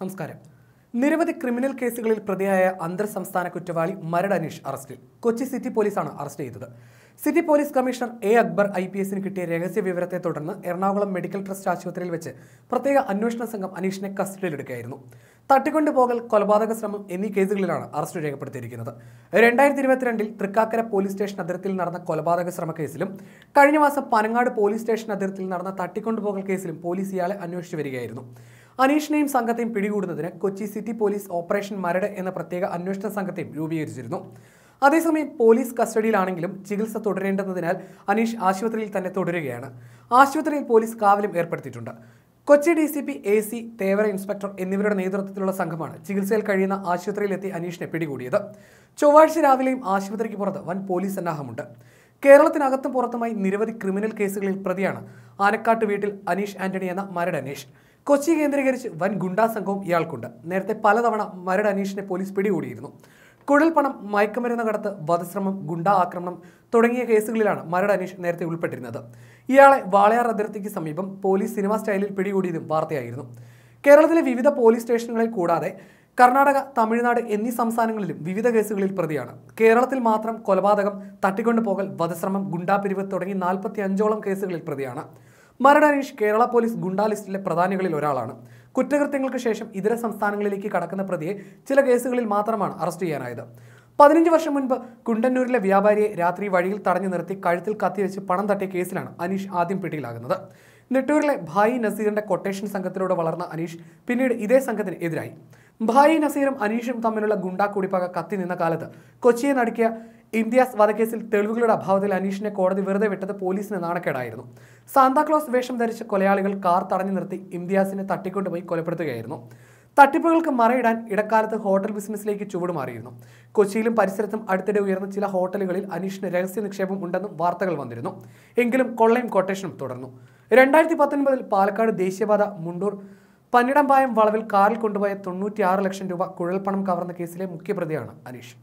നമസ്കാരം നിരവധി ക്രിമിനൽ കേസുകളിൽ പ്രതിയായ അന്തർ സംസ്ഥാന കുറ്റവാളി മരട് അനീഷ് അറസ്റ്റിൽ കൊച്ചി സിറ്റി പോലീസാണ് അറസ്റ്റ് ചെയ്തത് city police commissioner A Akbar I P എസിന് കിട്ടിയ രഹസ്യ വിവരത്തെ തുടർന്ന് എറണാകുളം മെഡിക്കൽ ട്രസ്റ്റ് ആശുപത്രിയിൽ വെച്ച് പ്രത്യേക അന്വേഷണ സംഘം അനീഷിനെ കസ്റ്റഡിയിലെടുക്കുകയായിരുന്നു തട്ടിക്കൊണ്ടുപോകൽ കൊലപാതക ശ്രമം എന്നീ കേസുകളിലാണ് അറസ്റ്റ് രേഖപ്പെടുത്തിയിരിക്കുന്നത് രണ്ടായിരത്തി ഇരുപത്തിരണ്ടിൽ തൃക്കാക്കര പോലീസ് സ്റ്റേഷൻ അതിർത്തിയിൽ നടന്ന കൊലപാതക ശ്രമ കേസിലും കഴിഞ്ഞ മാസം പനങ്ങാട് പോലീസ് സ്റ്റേഷൻ അതിർത്തിയിൽ നടന്ന തട്ടിക്കൊണ്ടുപോകൽ കേസിലും പോലീസ് ഇയാളെ അന്വേഷിച്ചു വരികയായിരുന്നു അനീഷിനെയും സംഘത്തെയും പിടികൂടുന്നതിന് Kochi city police operation Maradu എന്ന പ്രത്യേക അന്വേഷണ സംഘത്തെയും രൂപീകരിച്ചിരുന്നു അതേസമയം പോലീസ് കസ്റ്റഡിയിലാണെങ്കിലും ചികിത്സ തുടരേണ്ടതിനാൽ അനീഷ് ആശുപത്രിയിൽ തന്നെ തുടരുകയാണ് ആശുപത്രിയിൽ പോലീസ് കാവലും ഏർപ്പെടുത്തിയിട്ടുണ്ട് Kochi D C P A C Thevara inspector എന്നിവരുടെ നേതൃത്വത്തിലുള്ള സംഘമാണ് ചികിത്സയിൽ കഴിയുന്ന ആശുപത്രിയിലെത്തി അനീഷിനെ പിടികൂടിയത് ചൊവ്വാഴ്ച രാവിലെയും ആശുപത്രിക്ക് പുറത്ത് വൻ പോലീസ് സന്നാഹമുണ്ട് കേരളത്തിനകത്തും പുറത്തുമായി നിരവധി ക്രിമിനൽ കേസുകളിൽ പ്രതിയാണ് ആനക്കാട്ട് വീട്ടിൽ അനീഷ് ആന്റണി എന്ന മരട് അനീഷ് കൊച്ചി കേന്ദ്രീകരിച്ച് വൻ ഗുണ്ടാ സംഘവും ഇയാൾക്കുണ്ട് നേരത്തെ പലതവണ മരട് അനീഷിനെ പോലീസ് പിടികൂടിയിരുന്നു കുഴൽ പണം മയക്കുമരുന്ന് കടത്ത് വധശ്രമം ഗുണ്ടാ ആക്രമണം തുടങ്ങിയ കേസുകളിലാണ് മരട് അനീഷ് നേരത്തെ ഉൾപ്പെട്ടിരുന്നത് ഇയാളെ വാളയാർ അതിർത്തിക്ക് സമീപം പോലീസ് സിനിമാ സ്റ്റൈലിൽ പിടികൂടിയതും വാർത്തയായിരുന്നു കേരളത്തിലെ വിവിധ പോലീസ് സ്റ്റേഷനുകളിൽ കൂടാതെ കർണാടക തമിഴ്നാട് എന്നീ സംസ്ഥാനങ്ങളിലും വിവിധ കേസുകളിൽ പ്രതിയാണ് കേരളത്തിൽ മാത്രം കൊലപാതകം തട്ടിക്കൊണ്ടുപോകൽ വധശ്രമം ഗുണ്ടാപിരിവ് തുടങ്ങി നാൽപ്പത്തി അഞ്ചോളം കേസുകളിൽ പ്രതിയാണ് മരഡനീഷ് കേരള പോലീസ് ഗുണ്ടാ ലിസ്റ്റിലെ പ്രധാനികളിൽ ഒരാളാണ് കുറ്റകൃത്യങ്ങൾക്ക് ശേഷം ഇതര സംസ്ഥാനങ്ങളിലേക്ക് കടക്കുന്ന പ്രതിയെ ചില കേസുകളിൽ മാത്രമാണ് അറസ്റ്റ് ചെയ്യാനായത് പതിനഞ്ച് വർഷം മുൻപ് കുണ്ടന്നൂരിലെ വ്യാപാരിയെ രാത്രി വഴിയിൽ തടഞ്ഞു നിർത്തി കഴുത്തിൽ കത്തിവെച്ച് പണം തട്ടിയ കേസിലാണ് അനീഷ് ആദ്യം പിടിയിലാകുന്നത് നെട്ടൂരിലെ ഭായി നസീറിന്റെ കൊട്ടേഷൻ സംഘത്തിലൂടെ വളർന്ന അനീഷ് പിന്നീട് ഇതേ സംഘത്തിന് എതിരായി ഭായി നസീറും അനീഷും തമ്മിലുള്ള ഗുണ്ടാ കുടിപ്പക കത്തി നിന്ന കാലത്ത് കൊച്ചിയെ നടക്കിയ ഇന്ത്യാസ് വധക്കേസിൽ തെളിവുകളുടെ അഭാവത്തിൽ അനീഷിനെ കോടതി വെറുതെ വിട്ടത് പോലീസിന് നാണക്കേടായിരുന്നു സാന്താക്ലോസ് വേഷം ധരിച്ച കൊലയാളികൾ കാർ തടഞ്ഞു നിർത്തി ഇംതിയാസിനെ തട്ടിക്കൊണ്ടുപോയി കൊലപ്പെടുത്തുകയായിരുന്നു തട്ടിപ്പുകൾക്ക് മറയിടാൻ ഇടക്കാലത്ത് ഹോട്ടൽ ബിസിനസ്സിലേക്ക് ചുവടുമാറിയിരുന്നു കൊച്ചിയിലും പരിസരത്തും അടുത്തിടെ ഉയർന്ന ചില ഹോട്ടലുകളിൽ അനീഷിന് രഹസ്യ നിക്ഷേപം ഉണ്ടെന്നും വാർത്തകൾ വന്നിരുന്നു എങ്കിലും കൊള്ളയും കൊട്ടേഷനും തുടർന്നു രണ്ടായിരത്തി പത്തൊൻപതിൽ പാലക്കാട് ദേശീയപാത മുണ്ടൂർ പന്നിടമ്പായം വളവിൽ കാറിൽ കൊണ്ടുപോയ തൊണ്ണൂറ്റിയാറ് ലക്ഷം രൂപ കുഴൽപ്പണം കവർന്ന കേസിലെ മുഖ്യപ്രതിയാണ് അനീഷ്